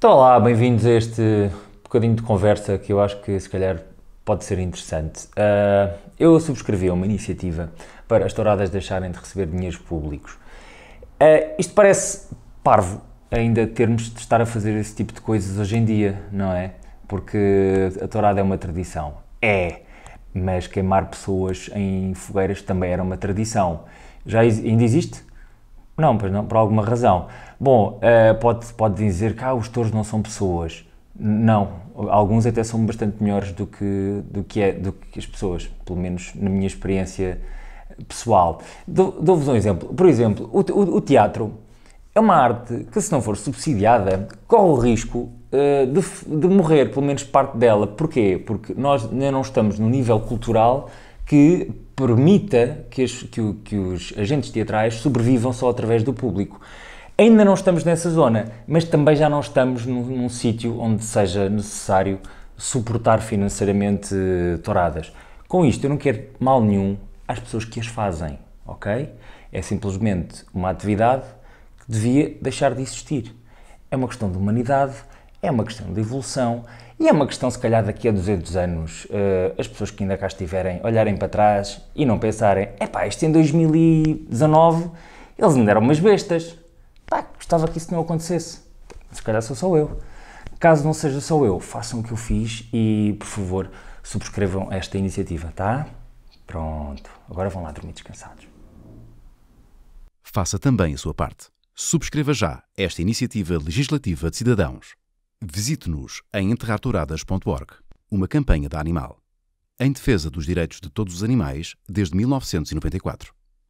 Então, olá, bem-vindos a este bocadinho de conversa que eu acho que se calhar pode ser interessante. Uh, eu subscrevi uma iniciativa para as touradas deixarem de receber dinheiros públicos. Uh, isto parece parvo, ainda termos de estar a fazer esse tipo de coisas hoje em dia, não é? Porque a tourada é uma tradição. É! Mas queimar pessoas em fogueiras também era uma tradição. Já ainda existe? Não, pois não, por alguma razão. Bom, eh, pode, pode dizer que ah, os touros não são pessoas. Não, alguns até são bastante melhores do que, do que, é, do que as pessoas, pelo menos na minha experiência pessoal. Dou-vos um exemplo. Por exemplo, o, o, o, teatro é uma arte que, se não for subsidiada, corre o risco uh, de, de, morrer, pelo menos parte dela. Porquê? Porque nós ainda não estamos no nível cultural que permita que, as, que, que os agentes teatrais sobrevivam só através do público. Ainda não estamos nessa zona, mas também já não estamos num, num sítio onde seja necessário suportar financeiramente eh, touradas. Com isto, eu não quero mal nenhum às pessoas que as fazem, ok? É simplesmente uma atividade que devia deixar de existir. É uma questão de humanidade, é uma questão de evolução e é uma questão, se calhar, daqui a 200 anos, eh, as pessoas que ainda cá estiverem olharem para trás e não pensarem: é pá, isto em 2019 eles ainda eram umas bestas. Pá, gostava que isso não acontecesse. Se calhar sou só eu. Caso não seja só eu, façam o que eu fiz e, por favor, subscrevam esta iniciativa, tá? Pronto, agora vão lá dormir descansados. Faça também a sua parte. Subscreva já esta iniciativa legislativa de cidadãos. Visite-nos em enterrartouradas.org, uma campanha da Animal, em defesa dos direitos de todos os animais desde 1994.